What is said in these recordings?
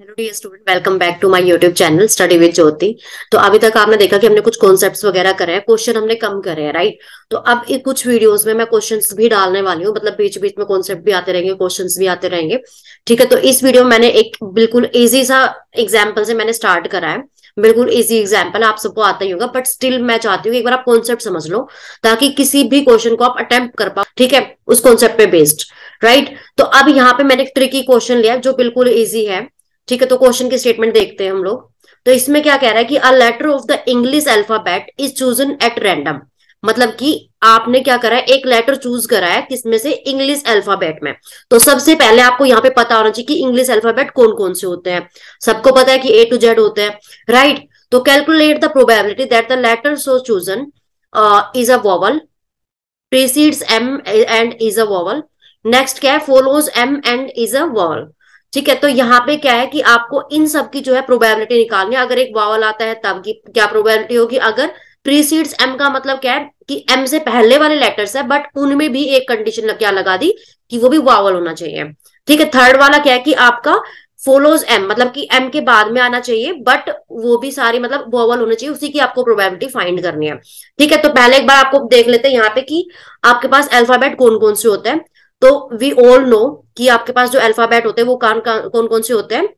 Hello dear student welcome back to my YouTube channel study with Jyoti तो अभी तक आपने देखा कि हमने कुछ कॉन्सेप्ट्स वगैरह करे हैं क्वेश्चन हमने कम करे हैं राइट तो अब कुछ वीडियोस में मैं क्वेश्चंस भी डालने वाली हूँ मतलब बीच बीच में कॉन्सेप्ट भी आते रहेंगे क्वेश्चंस भी आते रहेंगे ठीक है तो इस वीडियो में मैंने एक बिल्कुल ईजी सा एग्जाम्पल से मैंने स्टार्ट करा है बिल्कुल इजी एग्जाम्पल आप सबको आता ही होगा बट स्टिल मैं चाहती हूँ एक बार आप कॉन्सेप्ट समझ लो ताकि किसी भी क्वेश्चन को आप अटेम्प्ट कर पाओ ठीक है उस कॉन्सेप्ट पे बेस्ड राइट तो अब यहाँ पे मैंने एक ट्रिकी क्वेश्चन लिया जो बिल्कुल ईजी है ठीक है तो क्वेश्चन की स्टेटमेंट देखते हैं हम लोग तो इसमें क्या कह रहा है कि a letter of the English alphabet is chosen at random मतलब कि आपने क्या करा है एक लेटर चूज करा है किसमें से इंग्लिश अल्फाबेट में तो सबसे पहले आपको यहाँ पे पता होना चाहिए कि इंग्लिश अल्फाबेट कौन कौन से होते हैं सबको पता है कि ए टू जेड होते हैं राइट तो calculate the probability that the letter so chosen is a vowel precedes M and is a vowel next क्या है follows M and is a vowel ठीक है तो यहाँ पे क्या है कि आपको इन सब की जो है प्रोबेबिलिटी निकालनी है अगर एक वावल आता है तब की क्या प्रोबेबिलिटी होगी अगर प्रीसीड्स एम का मतलब क्या है कि एम से पहले वाले लेटर्स है बट उनमें भी एक कंडीशन क्या लगा दी कि वो भी वावल होना चाहिए ठीक है थर्ड वाला क्या है कि आपका फोलोज एम मतलब कि एम के बाद में आना चाहिए बट वो भी सारी मतलब वोवल होना चाहिए उसी की आपको प्रोबेबिलिटी फाइंड करनी है ठीक है तो पहले एक बार आपको देख लेते हैं यहाँ पे कि आपके पास अल्फाबेट कौन कौन से होते हैं तो वी ऑल नो कि आपके पास जो अल्फाबेट होते हैं वो कान का कौन कौन से होते हैं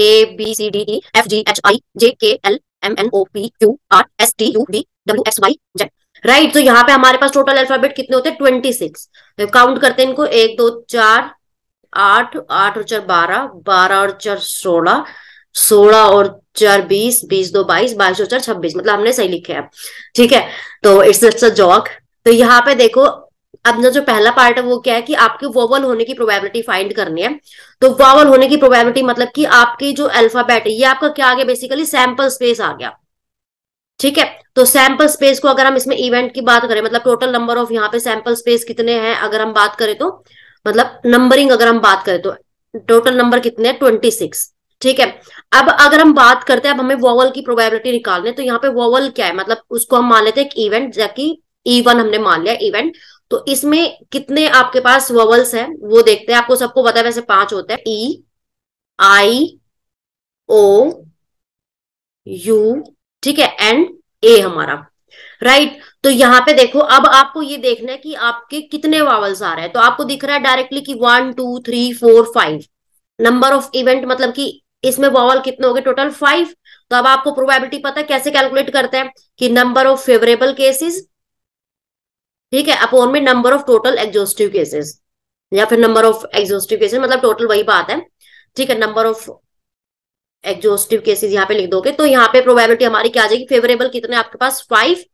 A B C D F G H I J K L M N O P Q R S T U V W X Y Z right तो यहाँ पे हमारे पास टोटल अल्फाबेट कितने होते हैं ट्वेंटी सिक्स तो काउंट करते हैं इनको एक दो चार आठ आठ और चार बारह बारह और चार सोलह सोलह और चार बीस बीस दो बाईस बाईस और चार छब्बीस मतलब हमने सही लिखे हैं ठीक है तो इट्स जस्ट अ जॉक तो यहाँ पे देखो अपना जो पहला पार्ट है वो क्या है कि आपके वोवल होने की प्रोबेबिलिटी फाइंड करनी है तो वोवल होने की प्रोबेबिलिटी मतलब कि आपकी जो अल्फाबेट है ये आपका क्या आ गया बेसिकली सैंपल स्पेस आ गया ठीक है तो सैंपल स्पेस को अगर हम इसमें इवेंट की बात करें मतलब टोटल नंबर ऑफ यहाँ पे सैंपल स्पेस कितने हैं अगर हम बात करें तो मतलब नंबरिंग अगर हम बात करें तो टोटल नंबर कितने ट्वेंटी सिक्स ठीक है अब अगर हम बात करते हैं अब हमें वोवल की प्रोबेबिलिटी निकालने तो यहाँ पे वोवल क्या है मतलब उसको हम मान लेते हैं एक इवेंट जबकि ई e हमने मान लिया इवेंट तो इसमें कितने आपके पास ववल्स हैं वो देखते हैं आपको सबको पता है वैसे पांच होते हैं ई आई ओ यू ठीक है एंड ए हमारा राइट right? तो यहां पे देखो अब आपको ये देखना है कि आपके कितने वावल्स आ रहे हैं तो आपको दिख रहा है डायरेक्टली कि one two three four five number of event मतलब कि इसमें वावल कितने हो गए टोटल फाइव तो अब आपको प्रोबेबिलिटी पता है कैसे कैलकुलेट करते हैं कि नंबर ऑफ फेवरेबल केसेस ठीक है अपॉन में number of total exhaustive cases या फिर नंबर ऑफ एग्जोस्टिव केसेस मतलब टोटल वही बात है ठीक है नंबर ऑफ एग्जोस्टिव केसेस यहाँ पे लिख दोगे तो यहाँ पे प्रोबेबिलिटी हमारी क्या आ जाएगी फेवरेबल कितने आपके पास फाइव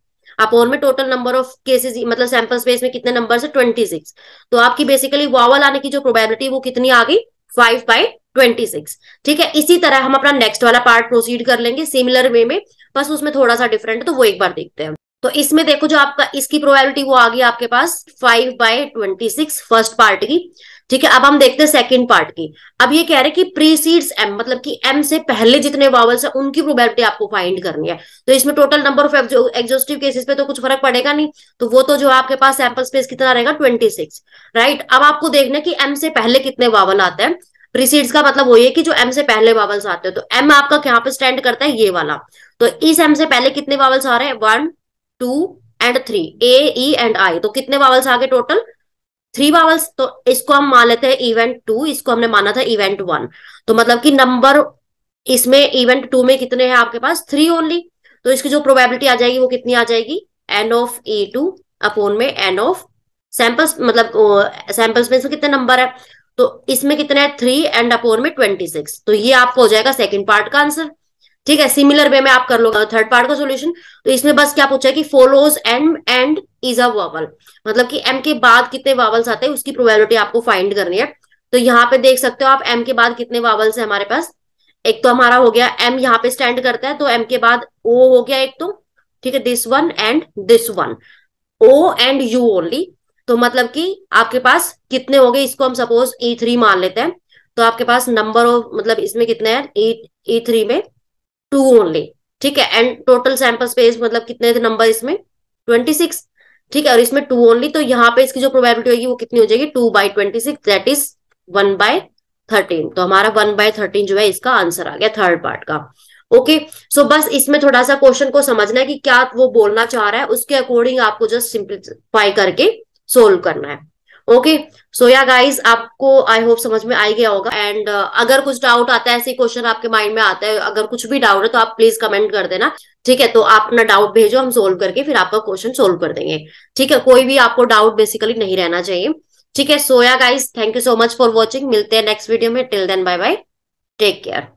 अपॉन में टोटल नंबर ऑफ केसेस मतलब सैंपल स्पेस में कितने नंबर है ट्वेंटी सिक्स तो आपकी बेसिकली वावल आने की जो प्रोबेबिलिटी वो कितनी आ गई फाइव बाई ट्वेंटी सिक्स ठीक है इसी तरह हम अपना नेक्स्ट वाला पार्ट प्रोसीड कर लेंगे सिमिलर वे में बस उसमें थोड़ा सा डिफरेंट है तो वो एक बार देखते हैं तो इसमें देखो जो आपका इसकी प्रोबेबिलिटी वो आ गई आपके पास five by twenty six first part की ठीक है अब हम देखते हैं सेकंड पार्ट की अब ये कह रहे हैं कि प्रीसीड्स एम मतलब कि एम से पहले जितने वावल्स है उनकी प्रोबेबिलिटी आपको फाइंड करनी है तो इसमें total number of exhaustive cases पे तो कुछ फर्क पड़ेगा नहीं तो वो तो जो आपके पास सैंपल स्पेस कितना रहेगा ट्वेंटी सिक्स राइट अब आपको देखना की कि एम से पहले कितने वावल आते हैं प्रीसीड्स का मतलब वही है कि जो एम से पहले वावल्स आते हैं तो एम आपका यहाँ पे स्टैंड करता है ये वाला तो इस एम से पहले कितने वावल्स आ रहे हैं one two and three A E e and I तो कितने वावल्स आ गए टोटल थ्री वावल्स तो इसको हम मान लेते हैं इवेंट टू इसको हमने माना था इवेंट वन तो मतलब कि नंबर इसमें इवेंट टू में कितने हैं आपके पास थ्री ओनली तो इसकी जो प्रोबेबिलिटी आ जाएगी वो कितनी आ जाएगी n of A two upon में एन ऑफ सैंपल्स मतलब सैंपल्स में कितने नंबर है तो इसमें कितने हैं थ्री एंड अपोन में ट्वेंटी सिक्स तो ये आपको हो जाएगा सेकेंड पार्ट का आंसर ठीक है सिमिलर वे में आप कर लो थर्ड पार्ट का सोल्यूशन तो इसमें बस क्या पूछा है कि follows and and is a vowel मतलब कि एम के बाद कितने वावल्स आते हैं उसकी प्रोबेबिलिटी आपको फाइंड करनी है तो यहाँ पे देख सकते हो आप एम के बाद कितने वावल्स है हमारे पास एक तो हमारा हो गया एम यहाँ पे स्टैंड करता है तो एम के बाद ओ हो गया एक तो ठीक है this one and this one O and U only तो मतलब कि आपके पास कितने हो गए इसको हम सपोज ई थ्री मान लेते हैं तो आपके पास नंबर ऑफ मतलब इसमें कितने हैं ई e, थ्री e में टू ओनली ठीक है एंड टोटल सैंपल स्पेस मतलब कितने थे नंबर इसमें ट्वेंटी सिक्स ठीक है और इसमें टू ओनली तो यहाँ पे इसकी जो प्रोबेबिलिटी होगी वो कितनी हो जाएगी two by twenty six that is one by thirteen तो हमारा वन बाय थर्टीन जो है इसका आंसर आ गया थर्ड पार्ट का ओके okay, सो so बस इसमें थोड़ा सा क्वेश्चन को समझना है कि क्या वो बोलना चाह रहा है उसके अकॉर्डिंग आपको जस्ट सिंप्लीफाई करके सोल्व करना है ओके सो या गाइस आपको आई होप समझ में आई गया होगा एंड uh, अगर कुछ डाउट आता है ऐसे क्वेश्चन आपके माइंड में आता है अगर कुछ भी डाउट है तो आप प्लीज कमेंट कर देना ठीक है तो आप अपना डाउट भेजो हम सोल्व करके फिर आपका क्वेश्चन सोल्व कर देंगे ठीक है कोई भी आपको डाउट बेसिकली नहीं रहना चाहिए ठीक है so yeah guys thank you so much for watching मिलते हैं नेक्स्ट वीडियो में till then bye bye take care